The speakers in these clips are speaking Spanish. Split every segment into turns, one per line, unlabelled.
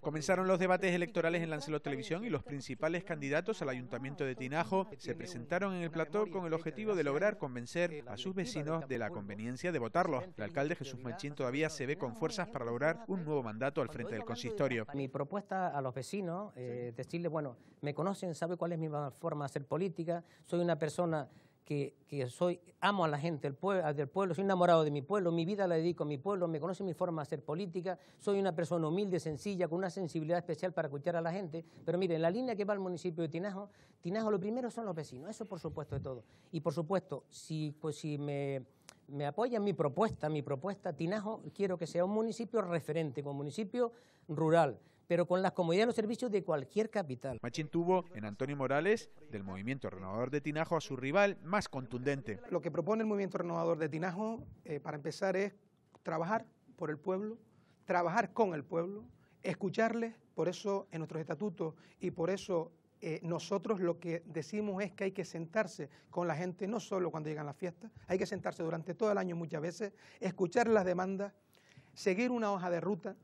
Comenzaron los debates electorales en Lancelot Televisión y los principales candidatos al ayuntamiento de Tinajo se presentaron en el plató con el objetivo de lograr convencer a sus vecinos de la conveniencia de votarlos. El alcalde Jesús Machín todavía se ve con fuerzas para lograr un nuevo mandato al
frente del consistorio. Mi propuesta a los vecinos es eh, decirles, bueno, me conocen, saben cuál es mi forma de hacer política, soy una persona que, soy, amo a la gente del pueblo, soy enamorado de mi pueblo, mi vida la dedico a mi pueblo, me conoce mi forma de hacer política, soy una persona humilde, sencilla, con una sensibilidad especial para escuchar a la gente. Pero mire, en la línea que va al municipio de Tinajo, Tinajo lo primero son los vecinos, eso por supuesto de todo. Y por supuesto, si pues, me me apoya mi propuesta, mi propuesta, Tinajo, quiero que sea un municipio referente, como municipio rural, pero con las comodidades y los servicios de cualquier capital. Machín tuvo en Antonio Morales,
del Movimiento Renovador de Tinajo, a su rival más contundente.
Lo que propone el Movimiento Renovador de Tinajo, eh, para empezar, es trabajar por el pueblo, trabajar con el pueblo, escucharles, por eso en nuestros estatutos y por eso eh, nosotros lo que decimos es que hay que sentarse con la gente, no solo cuando llegan las fiestas, hay que sentarse durante todo el año muchas veces, escuchar las demandas, seguir una hoja de ruta,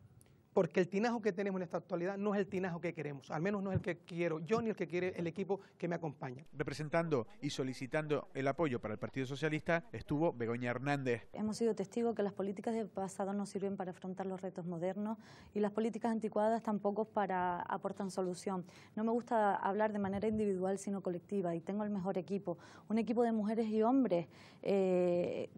porque el tinajo que tenemos en esta actualidad no es el tinajo que queremos, al menos no es el que quiero yo ni el que quiere el equipo que me acompaña.
Representando y solicitando el apoyo para el Partido Socialista estuvo Begoña
Hernández. Hemos sido testigos que las políticas del pasado no sirven para afrontar los retos modernos y las políticas anticuadas tampoco para aportan solución. No me gusta hablar de manera individual sino colectiva y tengo el mejor equipo, un equipo de mujeres y hombres eh,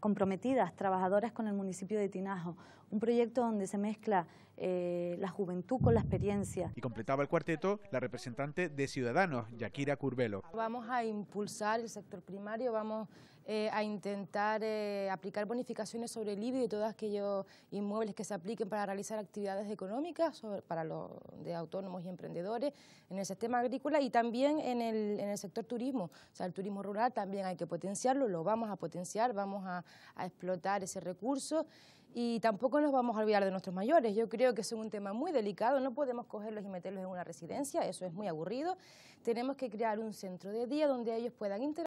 comprometidas, trabajadoras con el municipio de Tinajo. Un proyecto donde se mezcla eh, la juventud con la experiencia.
Y completaba el cuarteto la representante de Ciudadanos, Yakira Curbelo.
Vamos a impulsar el sector primario, vamos eh, a intentar eh, aplicar bonificaciones sobre el IBI y todos aquellos inmuebles que se apliquen para realizar actividades económicas sobre, para los de autónomos y emprendedores en el sistema agrícola y también en el sector turismo. O sea, el turismo rural también hay que potenciarlo, lo vamos a potenciar, vamos a a explotar ese recurso y tampoco nos vamos a olvidar de nuestros mayores. Yo creo que es un tema muy delicado, no podemos cogerlos y meterlos en una residencia, eso es muy aburrido. Tenemos que crear un centro de día donde ellos puedan interactuar